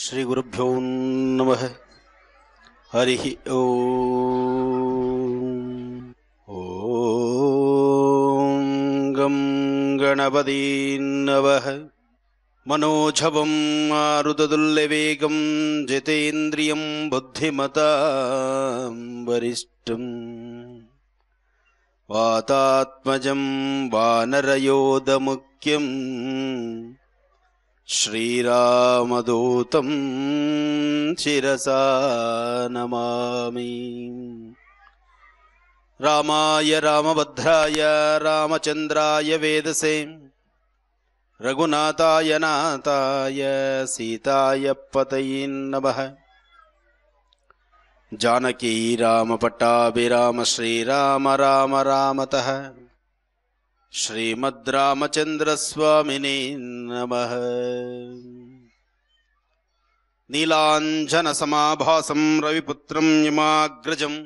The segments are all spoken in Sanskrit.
श्रीगुरुभ्यो नमः हरिः ओं गणपती नवः मनोच्छवमारुदतुल्ल्यवेकम् जितेन्द्रियं वरिष्ठम् वातात्मजं वानरयोदमुख्यम् श्रीरामदूतं शिरसा नमामि रामाय रामभद्राय रामचन्द्राय वेदसे रघुनाथाय नाथाय सीताय पतये नमः जानकी रामपट्टाभिराम श्रीराम राम रामतः श्रीमद् रामचन्द्रस्वामिने नमः नीलाञ्जनसमाभासं रविपुत्रं यमाग्रजम्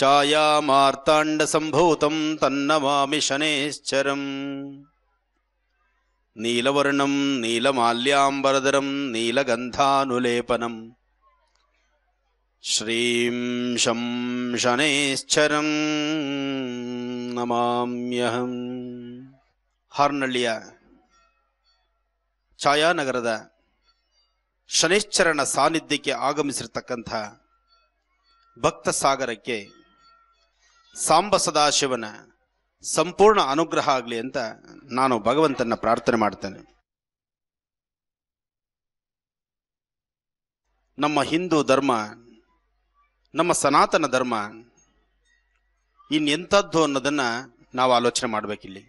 चायामार्ताण्डसम्भूतं तन्नमामि शनेश्चरम् नीलवर्णं नीलमाल्याम्बरदरं नीलगन्धानुलेपनम् श्रीं शं शनेश्चरम् ನಮಾಮ್ಯಹಂ ಹಾರ್ನಹಳ್ಳಿಯ ಛಾಯಾನಗರದ ಶನೇಶ್ಚರಣ ಸಾನ್ನಿಧ್ಯಕ್ಕೆ ಆಗಮಿಸಿರ್ತಕ್ಕಂಥ ಭಕ್ತ ಸಾಗರಕ್ಕೆ ಸಾಂಬ ಸದಾಶಿವನ ಸಂಪೂರ್ಣ ಅನುಗ್ರಹ ಆಗಲಿ ಅಂತ ನಾನು ಭಗವಂತನ ಪ್ರಾರ್ಥನೆ ಮಾಡ್ತೇನೆ ನಮ್ಮ ಹಿಂದೂ ಧರ್ಮ ನಮ್ಮ ಸನಾತನ ಧರ್ಮ ಇನ್ನೆಂಥದ್ದು ಅನ್ನೋದನ್ನು ನಾವು ಆಲೋಚನೆ ಮಾಡಬೇಕಿಲ್ಲಿ